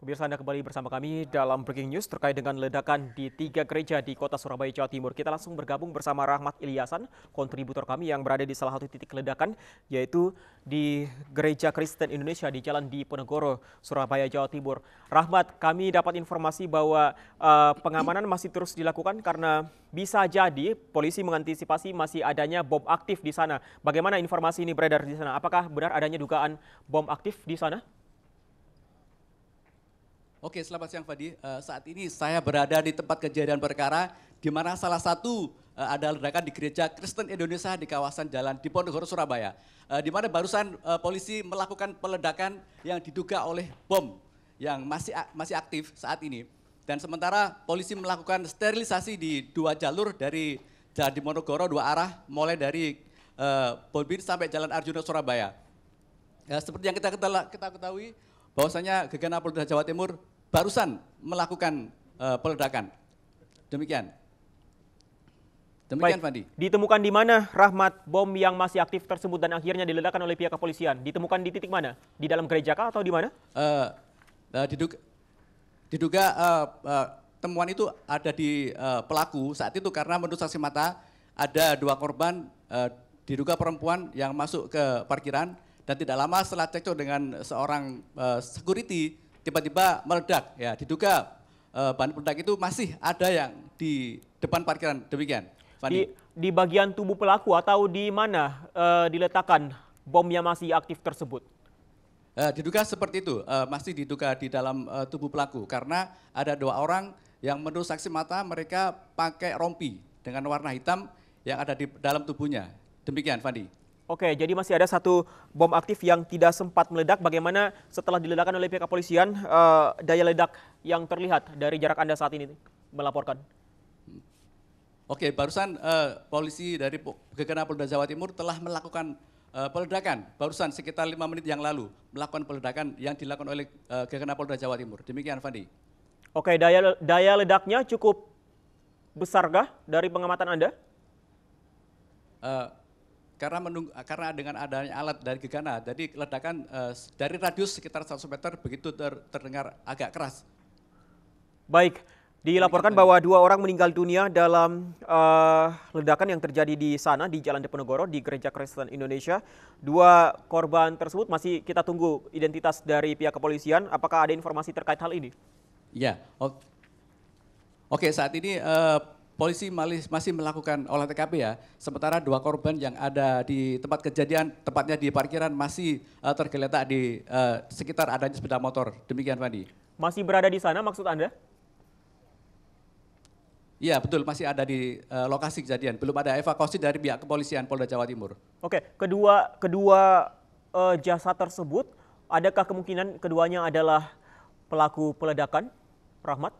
Pemirsa Anda kembali bersama kami dalam Breaking News terkait dengan ledakan di tiga gereja di kota Surabaya, Jawa Timur. Kita langsung bergabung bersama Rahmat Ilyasan, kontributor kami yang berada di salah satu titik ledakan, yaitu di Gereja Kristen Indonesia di Jalan Diponegoro, Surabaya, Jawa Timur. Rahmat, kami dapat informasi bahwa uh, pengamanan masih terus dilakukan karena bisa jadi polisi mengantisipasi masih adanya bom aktif di sana. Bagaimana informasi ini beredar di sana? Apakah benar adanya dugaan bom aktif di sana? Oke, selamat siang Fadi. Uh, saat ini saya berada di tempat kejadian perkara di mana salah satu uh, ada ledakan di gereja Kristen Indonesia di kawasan Jalan Diponegoro Surabaya. Uh, di mana barusan uh, polisi melakukan peledakan yang diduga oleh bom yang masih masih aktif saat ini. Dan sementara polisi melakukan sterilisasi di dua jalur dari Jalan Diponegoro dua arah mulai dari uh, Bonbin sampai Jalan Arjuna Surabaya. Uh, seperti yang kita, kita ketahui bahwasanya Gegana Polda Jawa Timur barusan melakukan uh, peledakan. Demikian. Demikian, Baik. Fandi. Ditemukan di mana Rahmat bom yang masih aktif tersebut dan akhirnya diledakkan oleh pihak kepolisian? Ditemukan di titik mana? Di dalam gereja kah atau di mana? Uh, uh, diduga diduga uh, uh, temuan itu ada di uh, pelaku saat itu karena menurut saksi mata ada dua korban uh, diduga perempuan yang masuk ke parkiran dan tidak lama setelah cekcok dengan seorang uh, security, tiba-tiba meledak. Ya, diduga uh, bahan peledak itu masih ada yang di depan parkiran. Demikian. Fani. Di, di bagian tubuh pelaku atau di mana uh, diletakkan bom yang masih aktif tersebut? Uh, diduga seperti itu, uh, masih diduga di dalam uh, tubuh pelaku karena ada dua orang yang menurut saksi mata mereka pakai rompi dengan warna hitam yang ada di dalam tubuhnya. Demikian, Fandi. Oke, jadi masih ada satu bom aktif yang tidak sempat meledak. Bagaimana setelah diledakkan oleh pihak kepolisian, uh, daya ledak yang terlihat dari jarak Anda saat ini melaporkan? Oke, barusan uh, polisi dari Gegana Polda Jawa Timur telah melakukan uh, peledakan. Barusan sekitar lima menit yang lalu melakukan peledakan yang dilakukan oleh uh, Gegana Polda Jawa Timur. Demikian, Fandi. Oke, daya, daya ledaknya cukup besarkah dari pengamatan Anda? Uh, karena menunggu, eh, karena dengan adanya alat dari gegana, jadi ledakan uh, dari radius sekitar 100 meter begitu ter, terdengar agak keras. Baik, dilaporkan bahwa dua orang meninggal dunia dalam uh, ledakan yang terjadi di sana di Jalan Diponegoro di Gereja Kristen Indonesia. Dua korban tersebut masih kita tunggu identitas dari pihak kepolisian. Apakah ada informasi terkait hal ini? Ya, oke. Saat ini uh, polisi masih melakukan olah TKP ya. Sementara dua korban yang ada di tempat kejadian, tepatnya di parkiran masih uh, tergeletak di uh, sekitar adanya sepeda motor. Demikian Fandi. Masih berada di sana maksud Anda? Iya betul, masih ada di uh, lokasi kejadian. Belum ada evakuasi dari pihak kepolisian Polda Jawa Timur. Oke, kedua kedua uh, jasad tersebut, adakah kemungkinan keduanya adalah pelaku peledakan, Rahmat?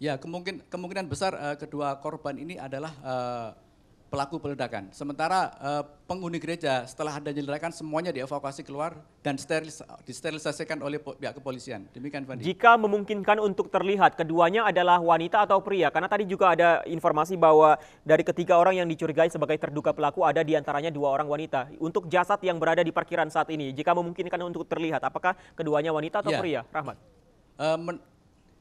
Ya, kemungkin, kemungkinan besar uh, kedua korban ini adalah uh, pelaku peledakan. Sementara uh, penghuni gereja setelah adanya ledakan semuanya dievakuasi keluar dan steril, disterilisasikan oleh pihak kepolisian. Demikian Fandi. Jika memungkinkan untuk terlihat, keduanya adalah wanita atau pria? Karena tadi juga ada informasi bahwa dari ketiga orang yang dicurigai sebagai terduga pelaku ada di antaranya dua orang wanita. Untuk jasad yang berada di parkiran saat ini, jika memungkinkan untuk terlihat, apakah keduanya wanita atau ya. pria? Rahmat. Uh, men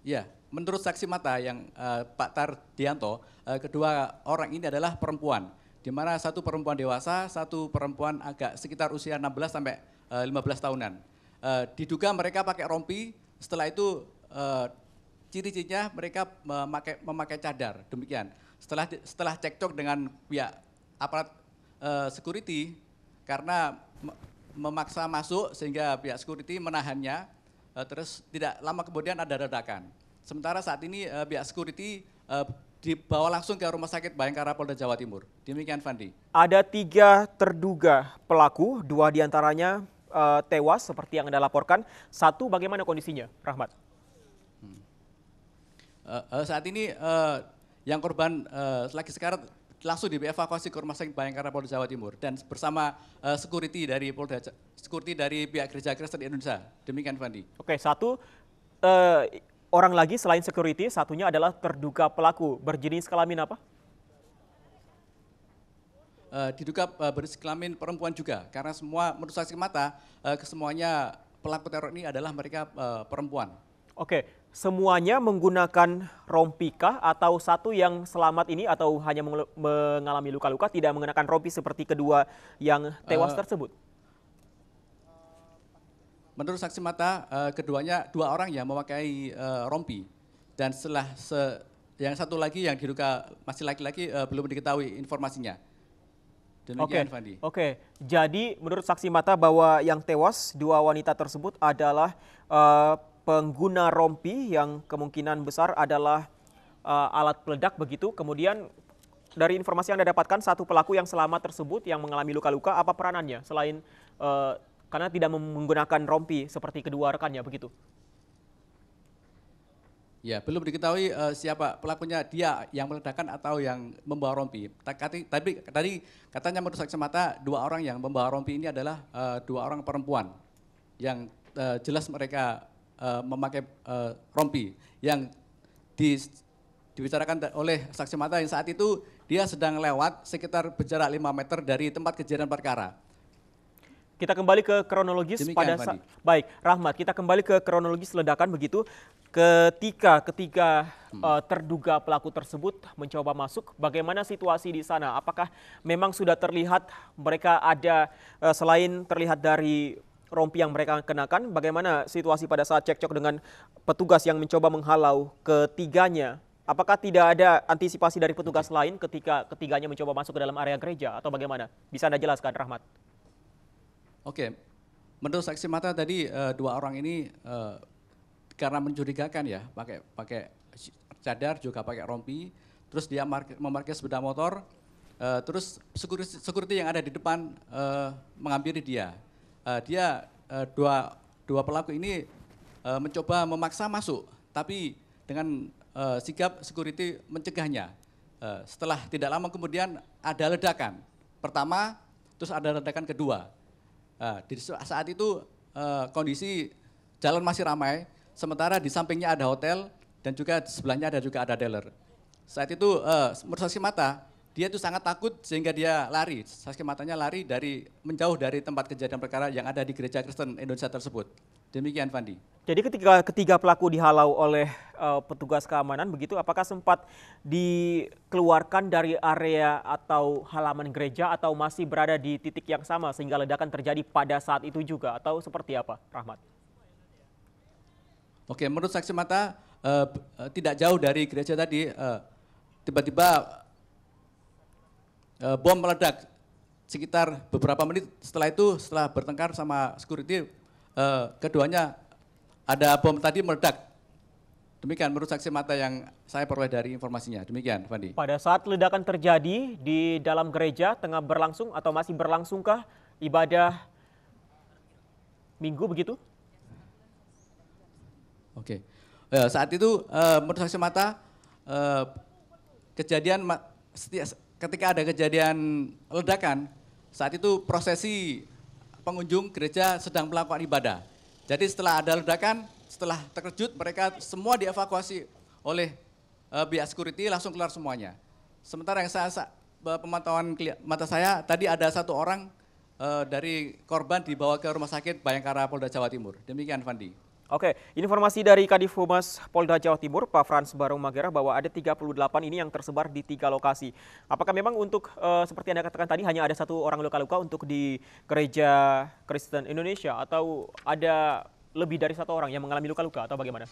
ya, menurut saksi mata yang uh, Pak Tardianto, uh, kedua orang ini adalah perempuan, di mana satu perempuan dewasa, satu perempuan agak sekitar usia 16 sampai uh, eh, 15 tahunan. Uh, diduga mereka pakai rompi, setelah itu uh, ciri-cirinya mereka memakai, memakai cadar, demikian. Setelah setelah cekcok dengan pihak aparat uh, security karena memaksa masuk sehingga pihak security menahannya, uh, terus tidak lama kemudian ada ledakan. Sementara saat ini uh, pihak security uh, dibawa langsung ke Rumah Sakit Bayangkara Polda Jawa Timur. Demikian Fandi. Ada tiga terduga pelaku, dua diantaranya uh, eh, tewas seperti yang Anda laporkan. Satu bagaimana kondisinya, Rahmat? Uh, uh, saat ini uh, yang korban uh, lagi sekarat langsung dievakuasi ke Rumah Sakit Bayangkara Polda Jawa Timur dan bersama uh, security dari Polda security dari pihak Gereja Kristen Indonesia. Demikian Fandi. Oke, satu uh, orang lagi selain security, satunya adalah terduga pelaku berjenis kelamin apa? Uh, diduga uh, berjenis kelamin perempuan juga, karena semua menurut saksi mata uh, kesemuanya pelaku teror ini adalah mereka uh, perempuan. Oke, semuanya menggunakan rompi kah atau satu yang selamat ini atau hanya mengalami luka-luka tidak mengenakan rompi seperti kedua yang tewas uh, tersebut? Menurut saksi mata, eh, keduanya dua orang yang memakai eh, rompi dan setelah se yang satu lagi yang diduga masih laki-laki eh, belum diketahui informasinya. Oke, okay. Oke, okay. jadi menurut saksi mata bahwa yang tewas dua wanita tersebut adalah uh, pengguna rompi yang kemungkinan besar adalah uh, alat peledak begitu. Kemudian dari informasi yang Anda dapatkan, satu pelaku yang selamat tersebut yang mengalami luka-luka, apa peranannya selain uh, karena tidak menggunakan rompi seperti kedua rekannya begitu. Ya, belum diketahui uh, siapa pelakunya, dia yang meledakan atau yang membawa rompi. Tapi, tapi tadi katanya menurut saksi mata dua orang yang membawa rompi ini adalah uh, dua orang perempuan yang uh, jelas mereka uh, memakai uh, rompi yang di, dibicarakan oleh saksi mata yang saat itu dia sedang lewat sekitar berjarak 5 meter dari tempat kejadian perkara kita kembali ke kronologis Demikian, pada saat baik Rahmat. Kita kembali ke kronologis ledakan begitu ketika ketiga hmm. uh, terduga pelaku tersebut mencoba masuk. Bagaimana situasi di sana? Apakah memang sudah terlihat mereka ada uh, selain terlihat dari rompi yang mereka kenakan? Bagaimana situasi pada saat cekcok dengan petugas yang mencoba menghalau ketiganya? Apakah tidak ada antisipasi dari petugas lain ketika ketiganya mencoba masuk ke dalam area gereja atau bagaimana? Bisa Anda jelaskan, Rahmat? Oke, menurut saksi mata tadi uh, dua orang ini uh, karena mencurigakan ya, pakai pakai cadar juga pakai rompi, terus dia memarkir sepeda motor, uh, terus security, security yang ada di depan uh, menghampiri dia. Uh, dia uh, dua dua pelaku ini uh, mencoba memaksa masuk, tapi dengan uh, sikap security mencegahnya. Uh, setelah tidak lama kemudian ada ledakan pertama, terus ada ledakan kedua Nah, di saat itu eh, kondisi jalan masih ramai, sementara di sampingnya ada hotel dan juga sebelahnya ada juga ada dealer. Saat itu eh, menurut saksi mata, dia itu sangat takut sehingga dia lari. Saksi matanya lari dari menjauh dari tempat kejadian perkara yang ada di gereja Kristen Indonesia tersebut. Demikian Fandi. Jadi ketika ketiga pelaku dihalau oleh uh, petugas keamanan begitu apakah sempat dikeluarkan dari area atau halaman gereja atau masih berada di titik yang sama sehingga ledakan terjadi pada saat itu juga atau seperti apa Rahmat? Oke, menurut saksi mata uh, uh, tidak jauh dari gereja tadi tiba tiba-tiba uh, bom meledak sekitar beberapa menit setelah itu setelah bertengkar sama security Eh, keduanya ada bom tadi meledak. Demikian menurut saksi mata yang saya peroleh dari informasinya. Demikian, Fandi. Pada saat ledakan terjadi di dalam gereja tengah berlangsung atau masih berlangsungkah ibadah minggu begitu? Oke. Okay. Uh, eh, saat itu uh, menurut saksi mata uh, kejadian ketika ada kejadian ledakan saat itu prosesi pengunjung gereja sedang melakukan ibadah. Jadi setelah ada ledakan, setelah terkejut mereka semua dievakuasi oleh uh, pihak security langsung keluar semuanya. Sementara yang saya, saya pemantauan mata saya tadi ada satu orang uh, dari korban dibawa ke rumah sakit Bayangkara Polda Jawa Timur. Demikian Fandi. Oke, informasi dari Kadif Humas Polda Jawa Timur, Pak Frans Barung Magera, bahwa ada 38 ini yang tersebar di tiga lokasi. Apakah memang untuk e, seperti Anda katakan tadi hanya ada satu orang luka-luka untuk di gereja Kristen Indonesia atau ada lebih dari satu orang yang mengalami luka-luka atau bagaimana?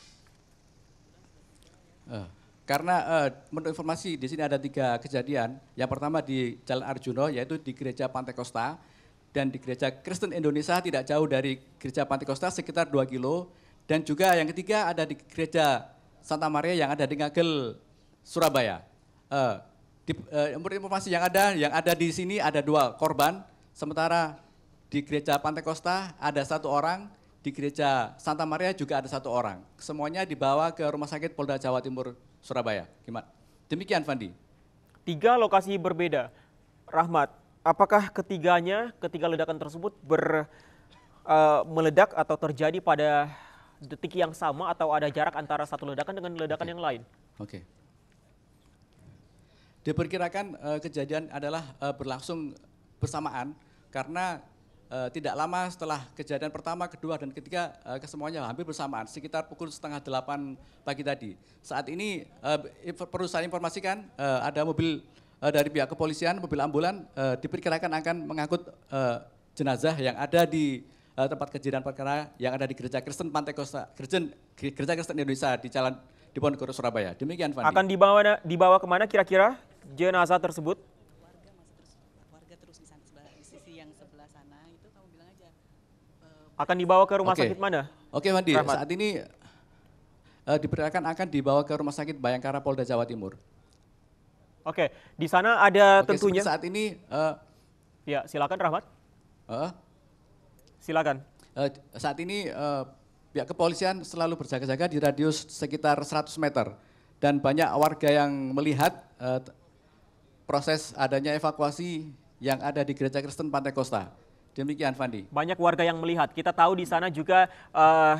Uh, karena uh, menurut informasi di sini ada tiga kejadian. Yang pertama di Jalan Arjuna yaitu di gereja Pantai Kosta dan di gereja Kristen Indonesia tidak jauh dari gereja Pantai Kosta sekitar 2 kilo dan juga yang ketiga ada di gereja Santa Maria yang ada di Ngagel, Surabaya. Uh, di, uh, informasi yang ada, yang ada di sini ada dua korban, sementara di gereja Pantai Costa ada satu orang, di gereja Santa Maria juga ada satu orang. Semuanya dibawa ke Rumah Sakit Polda Jawa Timur, Surabaya. Gimana? Demikian, Fandi. Tiga lokasi berbeda. Rahmat, apakah ketiganya, ketiga ledakan tersebut ber, uh, meledak atau terjadi pada detik yang sama atau ada jarak antara satu ledakan dengan ledakan okay. yang lain? Oke. Okay. Diperkirakan uh, kejadian adalah uh, berlangsung bersamaan karena uh, tidak lama setelah kejadian pertama, kedua, dan ketiga uh, kesemuanya hampir bersamaan, sekitar pukul setengah delapan pagi tadi. Saat ini uh, perlu saya informasikan uh, ada mobil uh, dari pihak kepolisian, mobil ambulan uh, diperkirakan akan mengangkut uh, jenazah yang ada di Eh, tempat kejadian perkara yang ada di Gereja Kristen Pantai Kosta, Gereja, Gereja Kristen Indonesia di Jalan Diponegoro Surabaya. Demikian Fandi. Akan dibawa dibawa kemana kira-kira jenazah tersebut? Akan dibawa ke rumah okay. sakit mana? Oke, okay, Fandi. Rahmat. Saat ini uh, diperkirakan akan dibawa ke rumah sakit Bayangkara Polda Jawa Timur. Oke, di sana ada okay, tentunya. Saat ini, uh, ya silakan Rahmat. Uh, Silakan. Uh, saat ini uh, pihak kepolisian selalu berjaga-jaga di radius sekitar 100 meter dan banyak warga yang melihat uh, proses adanya evakuasi yang ada di gereja Kristen Pantai Kosta. Demikian Fandi. Banyak warga yang melihat. Kita tahu di sana juga uh,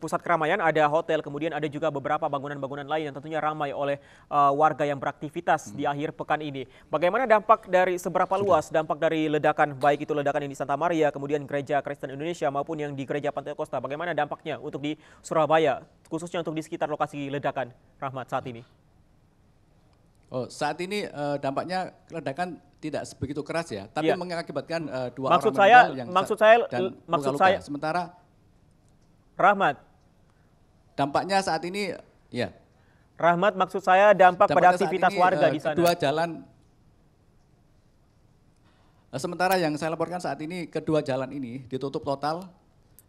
pusat keramaian, ada hotel, kemudian ada juga beberapa bangunan-bangunan lain yang tentunya ramai oleh uh, warga yang beraktivitas hmm. di akhir pekan ini. Bagaimana dampak dari seberapa Sudah. luas dampak dari ledakan baik itu ledakan yang di Santa Maria, kemudian gereja Kristen Indonesia maupun yang di gereja Pantai Kosta. Bagaimana dampaknya untuk di Surabaya, khususnya untuk di sekitar lokasi ledakan Rahmat saat ini? Oh, saat ini uh, dampaknya ledakan tidak sebegitu keras ya, tapi ya. mengakibatkan uh, dua maksud orang saya, yang maksud saya maksud luka -luka. saya sementara Rahmat Dampaknya saat ini ya. Rahmat maksud saya dampak Dampaknya pada aktivitas ini, warga uh, di sana. Kedua jalan eh, Sementara yang saya laporkan saat ini kedua jalan ini ditutup total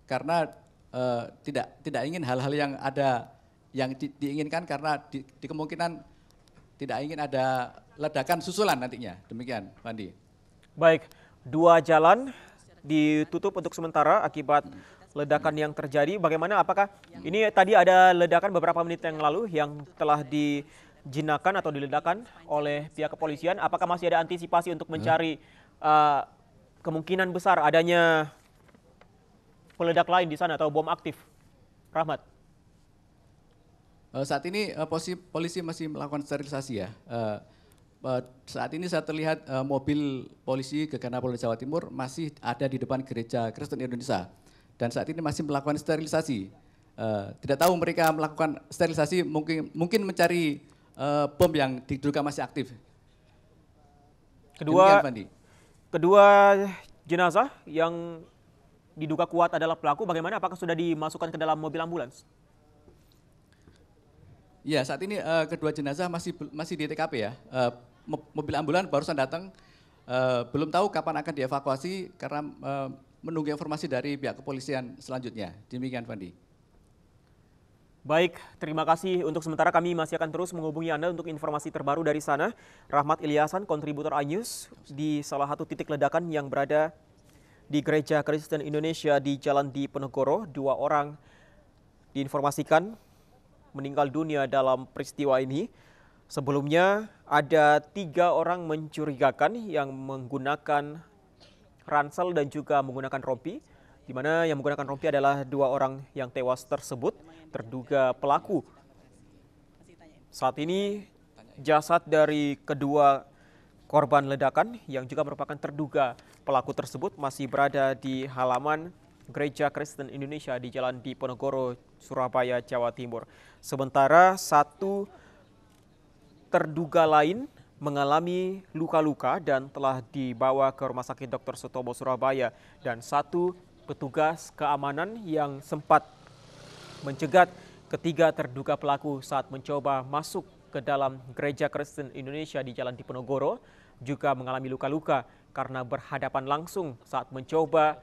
karena uh, tidak tidak ingin hal-hal yang ada yang di, diinginkan karena di, di kemungkinan tidak ingin ada ledakan susulan nantinya. Demikian, Pandi. Baik, dua jalan ditutup untuk sementara akibat hmm ledakan yang terjadi. Bagaimana apakah ini tadi ada ledakan beberapa menit yang lalu yang telah dijinakan atau diledakan oleh pihak kepolisian? Apakah masih ada antisipasi untuk hmm. mencari uh, kemungkinan besar adanya peledak lain di sana atau bom aktif? Rahmat. Eh, saat ini eh, polisi, polisi masih melakukan sterilisasi ya. Eh, saat ini saya terlihat mobil polisi Gegana Polda Jawa Timur masih ada di depan gereja Kristen Indonesia dan saat ini masih melakukan sterilisasi. Uh, tidak tahu mereka melakukan sterilisasi mungkin mungkin mencari uh, bom yang diduga masih aktif. Kedua, kedua jenazah yang diduga kuat adalah pelaku, bagaimana? Apakah sudah dimasukkan ke dalam mobil ambulans? Ya, saat ini uh, kedua jenazah masih masih di TKP ya. Uh, mobil ambulans barusan datang, uh, belum tahu kapan akan dievakuasi karena uh, menunggu informasi dari pihak kepolisian selanjutnya. Demikian Fandi. Baik, terima kasih. Untuk sementara kami masih akan terus menghubungi Anda untuk informasi terbaru dari sana. Rahmat Ilyasan, kontributor iNews, di salah satu titik ledakan yang berada di Gereja Kristen Indonesia di Jalan Diponegoro. Dua orang diinformasikan meninggal dunia dalam peristiwa ini. Sebelumnya ada tiga orang mencurigakan yang menggunakan ransel dan juga menggunakan rompi, di mana yang menggunakan rompi adalah dua orang yang tewas tersebut, terduga pelaku. Saat ini jasad dari kedua korban ledakan yang juga merupakan terduga pelaku tersebut masih berada di halaman Gereja Kristen Indonesia di Jalan Diponegoro, Surabaya, Jawa Timur. Sementara satu terduga lain mengalami luka-luka dan telah dibawa ke Rumah Sakit Dr. Sutomo Surabaya dan satu petugas keamanan yang sempat mencegat ketiga terduga pelaku saat mencoba masuk ke dalam Gereja Kristen Indonesia di Jalan Diponegoro juga mengalami luka-luka karena berhadapan langsung saat mencoba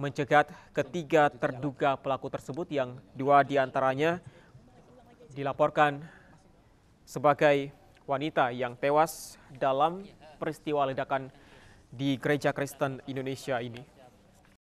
mencegat ketiga terduga pelaku tersebut yang dua diantaranya dilaporkan sebagai wanita yang tewas dalam peristiwa ledakan di Gereja Kristen Indonesia ini.